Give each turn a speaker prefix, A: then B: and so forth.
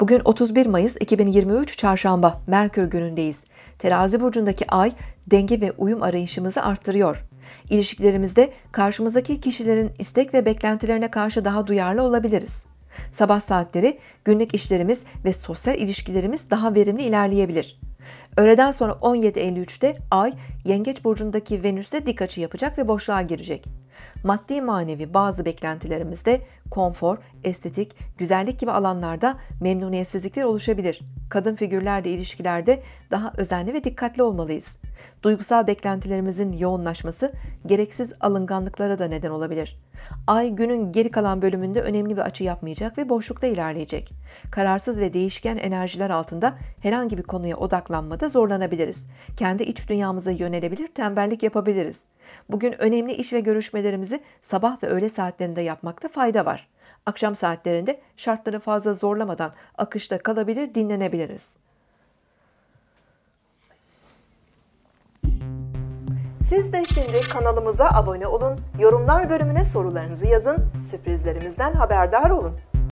A: Bugün 31 Mayıs 2023 Çarşamba Merkür günündeyiz. Terazi burcundaki ay denge ve uyum arayışımızı arttırıyor. İlişkilerimizde karşımızdaki kişilerin istek ve beklentilerine karşı daha duyarlı olabiliriz. Sabah saatleri günlük işlerimiz ve sosyal ilişkilerimiz daha verimli ilerleyebilir. Öğleden sonra 17.53'te Ay, Yengeç Burcu'ndaki Venüs'e dik açı yapacak ve boşluğa girecek. Maddi manevi bazı beklentilerimizde konfor, estetik, güzellik gibi alanlarda memnuniyetsizlikler oluşabilir. Kadın figürlerle ilişkilerde daha özenli ve dikkatli olmalıyız. Duygusal beklentilerimizin yoğunlaşması gereksiz alınganlıklara da neden olabilir. Ay günün geri kalan bölümünde önemli bir açı yapmayacak ve boşlukta ilerleyecek. Kararsız ve değişken enerjiler altında herhangi bir konuya odaklanmada zorlanabiliriz. Kendi iç dünyamıza yönelebilir, tembellik yapabiliriz. Bugün önemli iş ve görüşmelerimizi sabah ve öğle saatlerinde yapmakta fayda var. Akşam saatlerinde şartları fazla zorlamadan akışta kalabilir, dinlenebiliriz.
B: Siz de şimdi kanalımıza abone olun, yorumlar bölümüne sorularınızı yazın, sürprizlerimizden haberdar olun.